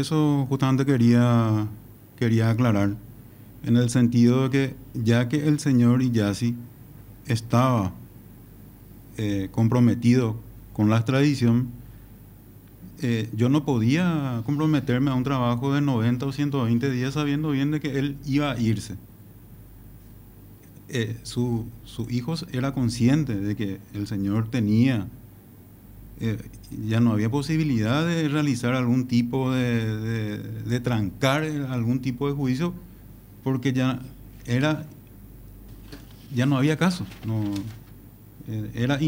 Eso justamente quería, quería aclarar, en el sentido de que ya que el señor Iyasi estaba eh, comprometido con la extradición, eh, yo no podía comprometerme a un trabajo de 90 o 120 días sabiendo bien de que él iba a irse. Eh, su, su hijo era consciente de que el señor tenía eh, ya no había posibilidad de realizar algún tipo de, de, trancar algún tipo de juicio porque ya era ya no había caso no, eh, era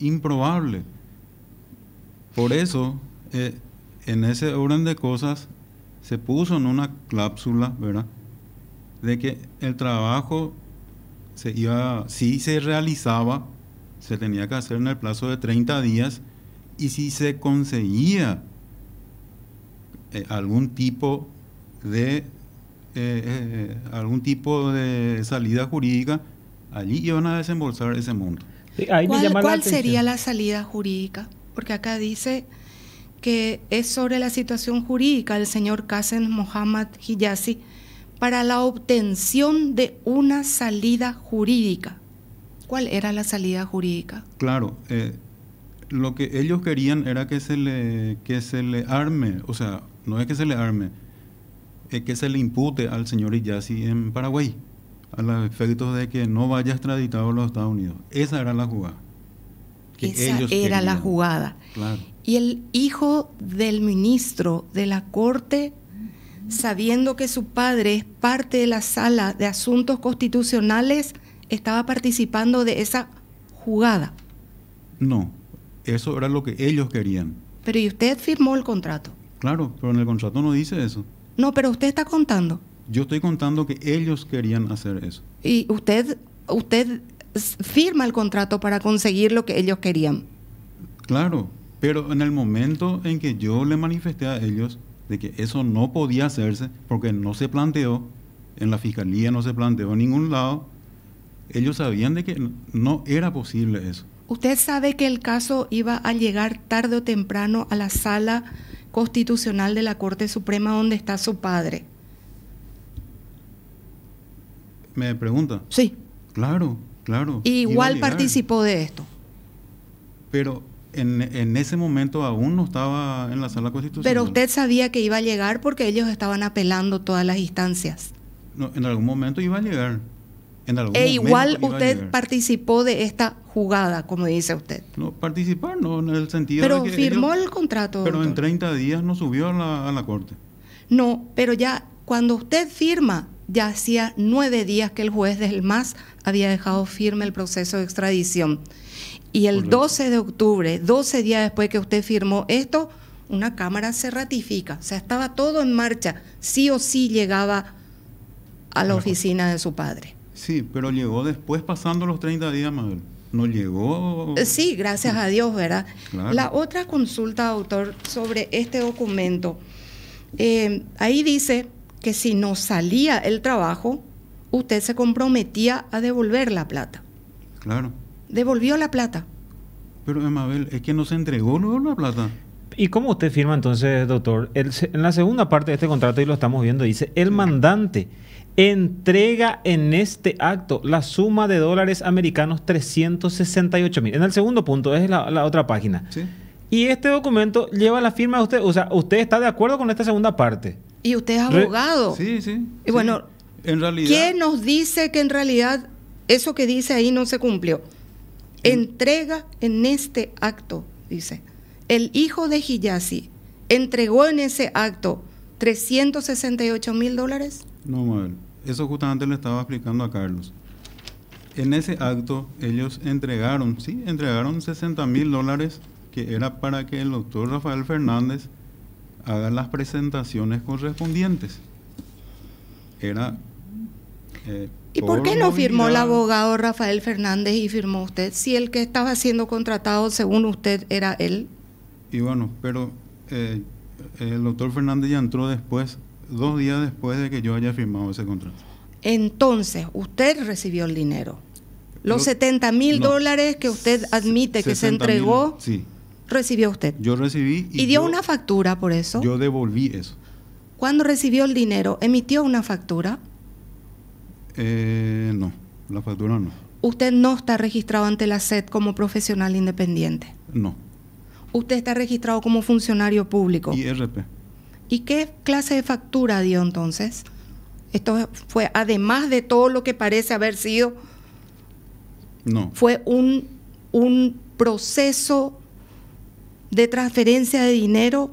improbable por eso eh, en ese orden de cosas se puso en una clápsula verdad de que el trabajo se iba si se realizaba se tenía que hacer en el plazo de 30 días y si se conseguía eh, algún tipo de eh, eh, algún tipo de salida jurídica, allí iban a desembolsar ese monto. ¿Cuál, sería la salida jurídica? Porque acá dice que es sobre la situación jurídica del señor Kassen Mohammad Hijazi para la obtención de una salida jurídica. ¿Cuál era la salida jurídica? Claro, lo que ellos querían era que se le, que se le arme, o sea, no es que se le arme, es que se le impute al señor Iyasi en Paraguay, a los efectos de que no vaya extraditado a los Estados Unidos. Esa era la jugada. Esa era la jugada. Y el hijo del ministro de la Corte, sabiendo que su padre es parte de la sala de asuntos constitucionales, estaba participando de esa jugada. No, eso era lo que ellos querían. Pero ¿y usted firmó el contrato? Claro, pero en el contrato no dice eso. No, pero usted está contando. Yo estoy contando que ellos querían hacer eso. ¿Y usted, usted firma el contrato para conseguir lo que ellos querían? Claro, pero en el momento en que yo le manifesté a ellos de que eso no podía hacerse, porque no se planteó, en la fiscalía no se planteó en ningún lado, ellos sabían de que no era posible eso. Usted sabe que el caso iba a llegar tarde o temprano a la sala constitucional de la Corte Suprema donde está su padre. ¿Me pregunta? Sí. Claro, claro. Igual participó de esto. Pero en, ese momento aún no estaba en la sala constitucional. Pero usted sabía que iba a llegar porque ellos estaban apelando todas las instancias. No, en algún momento iba a llegar e igual usted participó de esta jugada, como dice usted. No, participar no, en el sentido pero de que firmó el contrato. Pero en 30 días no subió a la, corte. No, pero ya cuando usted firma, ya hacía nueve días que el juez del MAS había dejado firme el proceso de extradición. Y el 12 de octubre, 12 días después que usted firmó esto, una cámara se ratifica. O sea, estaba todo en marcha. Sí o sí llegaba a la oficina de su padre. Sí, pero llegó después pasando los 30 días, No llegó. Eh, sí, gracias a Dios, ¿verdad? La otra consulta, doctor, sobre este documento. Eh, ahí dice que si no salía el trabajo, usted se comprometía a devolver la plata. Claro. Devolvió la plata. Pero, eh, Mabel, es que no se entregó luego la plata. ¿Y cómo usted firma entonces, doctor? en la segunda parte de este contrato, y lo estamos viendo, dice el mandante entrega en este acto la suma de dólares americanos 368 mil. En el segundo punto, es la, otra página. Y este documento lleva la firma de usted. O sea, usted está de acuerdo con esta segunda parte. Y usted es abogado. sí, sí. Y bueno, En realidad, ¿quién nos dice que en realidad eso que dice ahí no se cumplió? Entrega en este acto, dice. El hijo de Hiyasi entregó en ese acto 368 mil dólares. No, madre. Eso justamente le estaba explicando a Carlos. En ese acto ellos entregaron, sí, entregaron 60 mil dólares que era para que el doctor Rafael Fernández haga las presentaciones correspondientes. Era... Eh, ¿Y por, qué no firmó el abogado Rafael Fernández y firmó usted si el que estaba siendo contratado, según usted, era él? Y bueno, pero eh, el doctor Fernández ya entró después dos días después de que yo haya firmado ese contrato. Entonces, usted recibió el dinero. Los 70 mil dólares que usted admite que se entregó, sí. recibió usted. Yo recibí. ¿Y, dio una factura por eso? Yo devolví eso. ¿Cuándo recibió el dinero? ¿Emitió una factura? Eh, no, la factura no. ¿Usted no está registrado ante la SED como profesional independiente? No. ¿Usted está registrado como funcionario público? IRP. ¿Y qué clase de factura dio entonces? Esto fue, además de todo lo que parece haber sido, no. fue un, un proceso de transferencia de dinero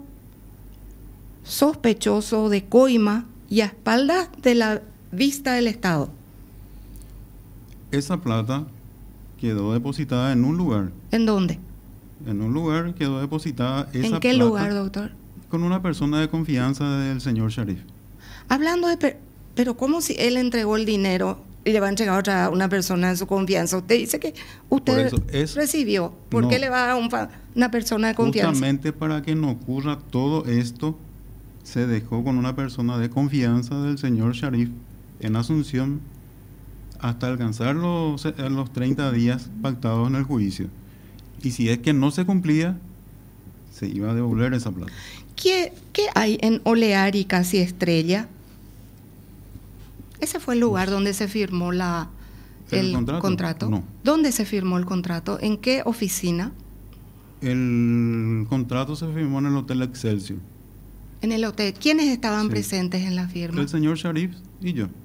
sospechoso de coima y a espaldas de la vista del Estado. Esa plata quedó depositada en un lugar. ¿En dónde? En un lugar quedó depositada esa plata. ¿En qué lugar, doctor? Con una persona de confianza del señor Sharif. Hablando de... pero ¿cómo si él entregó el dinero y le va a entregar a otra, una persona de su confianza? Usted dice que usted es, recibió. ¿Por qué le va a un una persona de confianza? Justamente para que no ocurra todo esto, se dejó con una persona de confianza del señor Sharif en Asunción hasta alcanzar los, eh, los 30 días pactados en el juicio. Y si es que no se cumplía, se iba a devolver esa plata. ¿Qué, qué hay en olear y Casi Estrella? Ese fue el lugar donde se firmó la, el, contrato. ¿Dónde se firmó el contrato? ¿En qué oficina? El contrato se firmó en el Hotel Excelsior. En el hotel. ¿Quiénes estaban presentes en la firma? El señor Sharif y yo.